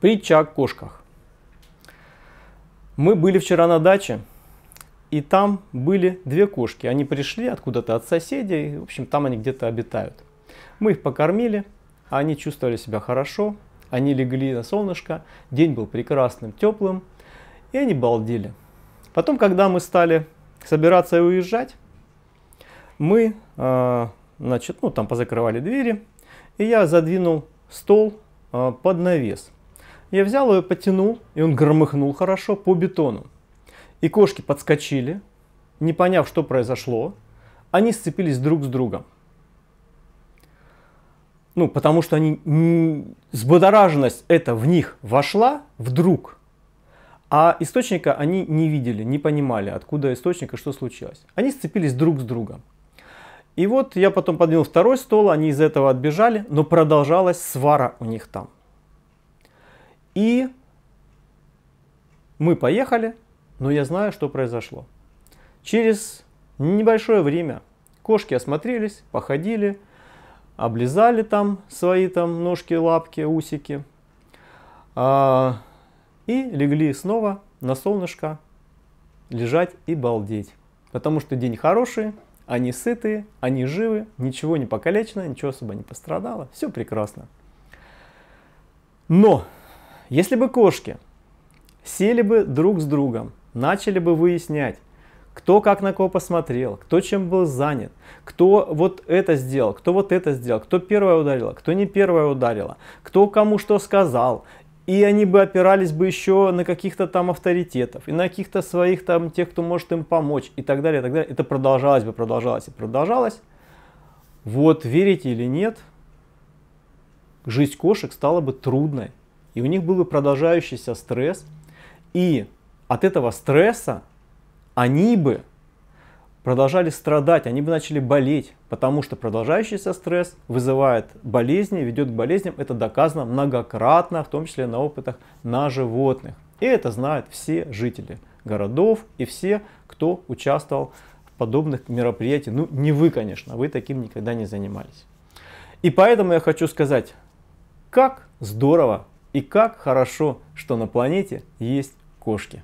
Притча о кошках. Мы были вчера на даче, и там были две кошки. Они пришли откуда-то от соседей, в общем, там они где-то обитают. Мы их покормили, а они чувствовали себя хорошо, они легли на солнышко, день был прекрасным, теплым, и они балдели. Потом, когда мы стали собираться и уезжать, мы, а, значит, ну там позакрывали двери, и я задвинул стол а, под навес – я взял ее, потянул, и он громыхнул хорошо по бетону. И кошки подскочили, не поняв, что произошло, они сцепились друг с другом. Ну, потому что они, взбудораженность это в них вошла вдруг, а источника они не видели, не понимали, откуда источник и что случилось. Они сцепились друг с другом. И вот я потом поднял второй стол, они из этого отбежали, но продолжалась свара у них там. И мы поехали, но я знаю, что произошло. Через небольшое время кошки осмотрелись, походили, облизали там свои там ножки, лапки, усики. А, и легли снова на солнышко лежать и балдеть. Потому что день хороший, они сытые, они живы, ничего не покалечено, ничего особо не пострадало, все прекрасно. Но если бы кошки сели бы друг с другом, начали бы выяснять, кто как на кого посмотрел, кто чем был занят, кто вот это сделал, кто вот это сделал, кто первое ударило, кто не первое ударило, кто кому что сказал. И они бы опирались бы еще на каких-то там авторитетов, и на каких-то своих там тех, кто может им помочь, и так далее, и так далее. Это продолжалось бы, продолжалось и продолжалось. Вот верите или нет, жизнь кошек стала бы трудной и у них был бы продолжающийся стресс, и от этого стресса они бы продолжали страдать, они бы начали болеть, потому что продолжающийся стресс вызывает болезни, ведет к болезням, это доказано многократно, в том числе на опытах на животных. И это знают все жители городов и все, кто участвовал в подобных мероприятиях. Ну, не вы, конечно, вы таким никогда не занимались. И поэтому я хочу сказать, как здорово и как хорошо, что на планете есть кошки.